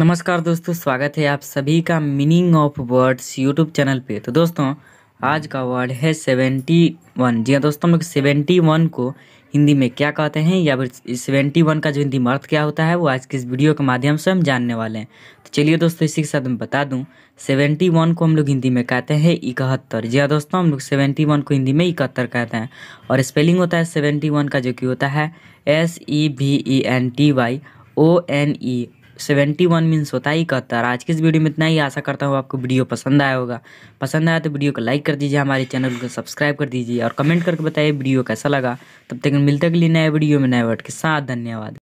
नमस्कार दोस्तों स्वागत है आप सभी का meaning of words YouTube channel पे तो दोस्तों आज का वर्ड है सेवेंटी वन जी हाँ दोस्तों हम सेवेंटी वन को हिंदी में क्या कहते हैं या फिर सेवेंटी वन का जो हिंदी अर्थ क्या होता है वो आज के इस वीडियो के माध्यम से हम जानने वाले हैं तो चलिए दोस्तों इसी के साथ मैं बता दूँ सेवेंटी वन को हम लोग हिंदी में कहते हैं इकहत्तर जी हाँ दोस्तों हम लोग सेवेंटी वन को हिंदी में इकहत्तर कहते हैं और स्पेलिंग होता है सेवेंटी वन का जो कि होता है S E V E N T Y O N E seventy one means होता है आज की इस वीडियो में इतना ही आशा करता हूँ आपको वीडियो पसंद आया होगा पसंद आया तो वीडियो को लाइक कर दीजिए हमारे चैनल को सब्सक्राइब कर दीजिए और कमेंट करके बताइए वीडियो कैसा लगा तब तक मिलते अगली नए वीडियो में नए वर्ड के साथ धन्यवाद